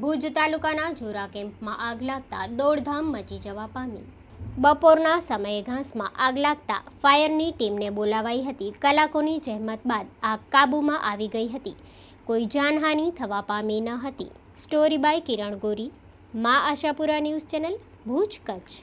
ભુજ તાલુકાના જોરા કેમ્પમાં આગ લાગતા દોડધામ મચી જવા પામી બપોરના સમયે ઘાસમાં આગ લાગતા ફાયરની ટીમને બોલાવાઈ હતી કલાકોની જહેમત બાદ આગ કાબૂમાં આવી ગઈ હતી કોઈ જાનહાની થવા પામી ન હતી story by Kiran Gori Maa Ashapura news channel Bhuj Kutch